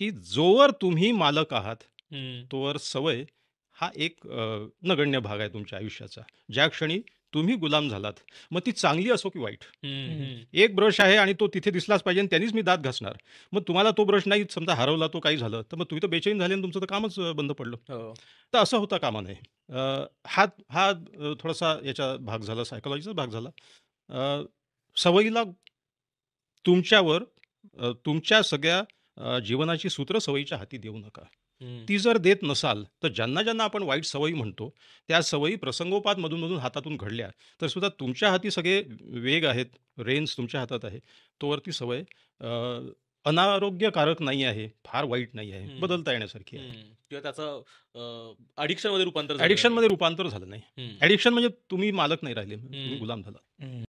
की जोवर तुम्ही मालक आहात तोवर सवय हा एक नगण्य भाग आहे तुमच्या आयुष्याचा ज्या क्षणी तुम्ही गुलाम झालात मग ती चांगली असो की वाईट एक ब्रश आहे आणि तो तिथे दिसलाच पाहिजे आणि त्यांनीच मी दात घासणार मग तुम्हाला तो ब्रश नाही समजा हरवला तो काही झालं तर मग तुम्ही तर बेचैन झाले आणि तुमचं तर कामच बंद पडलं हो. तर असं होता कामा नाही हा हा थोडासा याचा भाग झाला सायकोलॉजीचा भाग झाला सवयीला तुमच्यावर तुमच्या सगळ्या जीवनाची सूत्र सवयीच्या हाती देऊ नका ती जर देत नसाल तर ज्यांना ज्यांना आपण वाईट सवयी म्हणतो त्या सवयी प्रसंगोपात मधून मधून हातातून घडल्या तर सुद्धा तुमच्या हाती सगळे वेग आहेत रेंज तुमच्या हातात आहे तोवरती सवय अनारोग्यकारक नाही आहे फार वाईट नाही आहे बदलता येण्यासारखी आहे किंवा त्याचं अडिक्शन मध्ये रूपांतर झालं मध्ये रूपांतर झालं नाही अडिक्शन म्हणजे तुम्ही मालक नाही राहिले गुलाम झाला